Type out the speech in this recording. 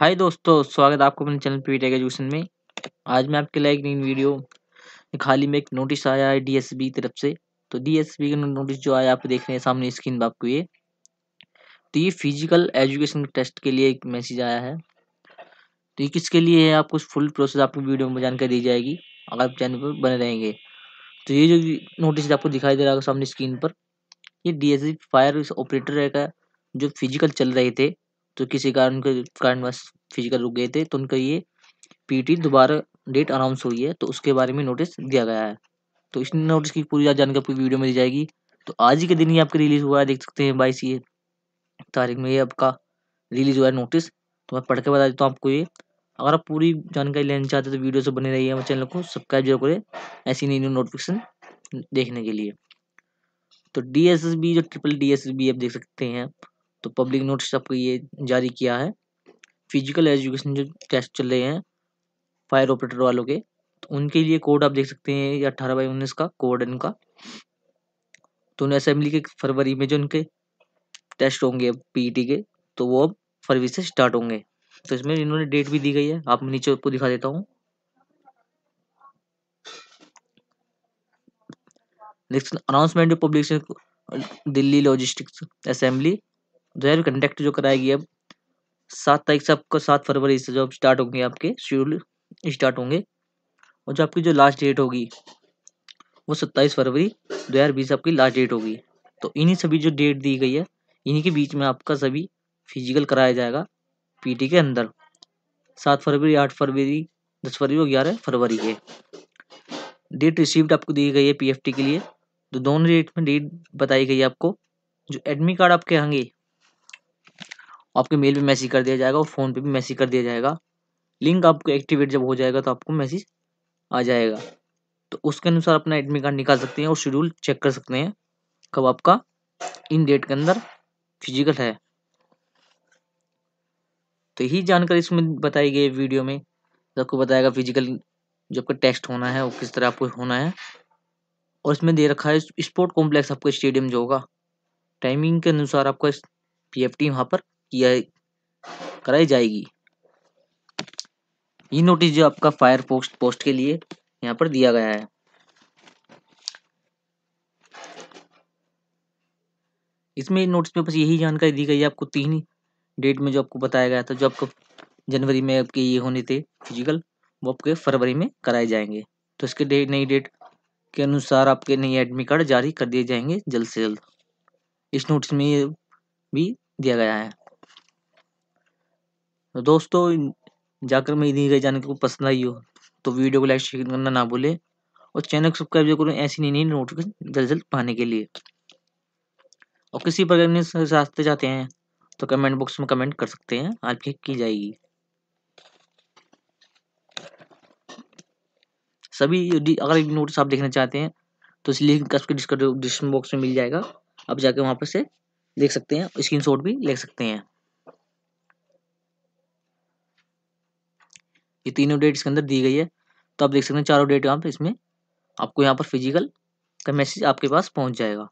हाय दोस्तों स्वागत है आपको अपने चैनल पी टेक एजुकेशन में आज मैं आपके लिए एक नई वीडियो खाली में एक नोटिस आया है डीएसबी की तरफ से तो डीएसबी का नोटिस जो आया आप देख रहे हैं सामने स्क्रीन पर आपको ये तो ये फिजिकल एजुकेशन टेस्ट के लिए एक मैसेज आया है तो ये किसके लिए है आपको फुल प्रोसेस आपको वीडियो में जानकारी दी जाएगी अगर आप चैनल पर बने रहेंगे तो ये जो नोटिस आपको दिखाई दे रहा है सामने स्क्रीन पर ये डी फायर ऑपरेटर का जो फिजिकल चल रहे थे तो किसी कारण के कारणवश फिजिकल रुक गए थे तो उनका ये पीटी दोबारा डेट अनाउंस हुई है तो उसके बारे में नोटिस दिया गया है तो इस नोटिस की पूरी जानकारी पूरी वीडियो में दी जाएगी तो आज ही के दिन ही आपका रिलीज हुआ है देख सकते हैं बाईस ये तारीख में ये आपका रिलीज हुआ है नोटिस तो मैं पढ़ के बता देता हूँ आपको ये अगर आप पूरी जानकारी लेना चाहते हैं तो वीडियो से बने रहिए हमारे चैनल को सब्सक्राइब जरूर करें ऐसी नई न्यू नोटिफिकेशन देखने के लिए तो डी जो ट्रिपल डी आप देख सकते हैं तो पब्लिक नोटिस आपको ये जारी किया है फिजिकल एजुकेशन जो टेस्ट चल रहे हैं फायर ऑपरेटर वालों के तो उनके लिए कोड आप देख सकते हैं ये अट्ठारह बाई उन्नीस का कोड है इनका तो उन्हें असेंबली के फरवरी में जो उनके टेस्ट होंगे पीटी e के तो वो अब फरवरी से स्टार्ट होंगे तो इसमें इन्होंने डेट भी दी गई है आप नीचे आपको दिखा देता हूँ announcement public Delhi logistics assembly है तो कंडक्ट जो कराएगी अब सात तारीख से आपको सात फरवरी से जो स्टार्ट होंगे आपके शेड्यूल स्टार्ट होंगे और जो आपकी जो लास्ट डेट होगी वो सत्ताईस फरवरी दो हज़ार बीस आपकी लास्ट डेट होगी तो इन्हीं सभी जो डेट दी गई है इन्हीं के बीच में आपका सभी फिजिकल कराया जाएगा पीटी के अंदर सात फरवरी आठ फरवरी दस फरवरी और ग्यारह फरवरी के डेट रिसीव्ड आपको दी गई है पीएफटी के लिए तो दोनों डेट में डेट बताई गई है आपको जो एडमिट कार्ड आपके होंगे आपके मेल पे मैसेज कर दिया जाएगा और फ़ोन पे भी मैसेज कर दिया जाएगा लिंक आपको एक्टिवेट जब हो जाएगा तो आपको मैसेज आ जाएगा तो उसके अनुसार अपना एडमिट कार्ड निकाल सकते हैं और शेड्यूल चेक कर सकते हैं कब आपका इन डेट के अंदर फिजिकल है तो यही जानकारी इसमें बताई गई वीडियो में आपको बताएगा फिजिकल जो आपका टेस्ट होना है वो किस तरह आपको होना है और इसमें दे रखा है स्पोर्ट कॉम्प्लेक्स आपका स्टेडियम जो होगा टाइमिंग के अनुसार आपका पी एफ टी वहाँ पर किया कराई जाएगी ये नोटिस जो आपका फायर पोस्ट पोस्ट के लिए यहाँ पर दिया गया है इसमें नोटिस में बस यही जानकारी दी गई है आपको तीन डेट में जो आपको बताया गया था जो आपको जनवरी में आपके ये होने थे फिजिकल वो आपके फरवरी में कराए जाएंगे तो इसके डेट नई डेट के अनुसार आपके नए एडमिट कार्ड जारी कर दिए जाएंगे जल्द से जल्द इस नोटिस में ये भी दिया गया है तो दोस्तों जाकर मैं दी गई जानकारी को पसंद आई हो तो वीडियो को लाइक शेयर करना ना भूलें और चैनल को सब्सक्राइब करो ऐसी नई नई नोटिफिकेशन जल्द जल्द पाने के लिए और किसी प्रकार के रास्ते जाते हैं तो कमेंट बॉक्स में कमेंट कर सकते हैं आपकी की जाएगी सभी अगर नोटिस आप देखना चाहते हैं तो इसलिए डिस्क्रिप्शन बॉक्स में मिल जाएगा आप जाके वहाँ पर से देख सकते हैं स्क्रीन भी ले सकते हैं ये तीनों डेट इसके अंदर दी गई है तो आप देख सकते हैं चारों डेट यहाँ पर इसमें आपको यहाँ पर फिजिकल का मैसेज आपके पास पहुँच जाएगा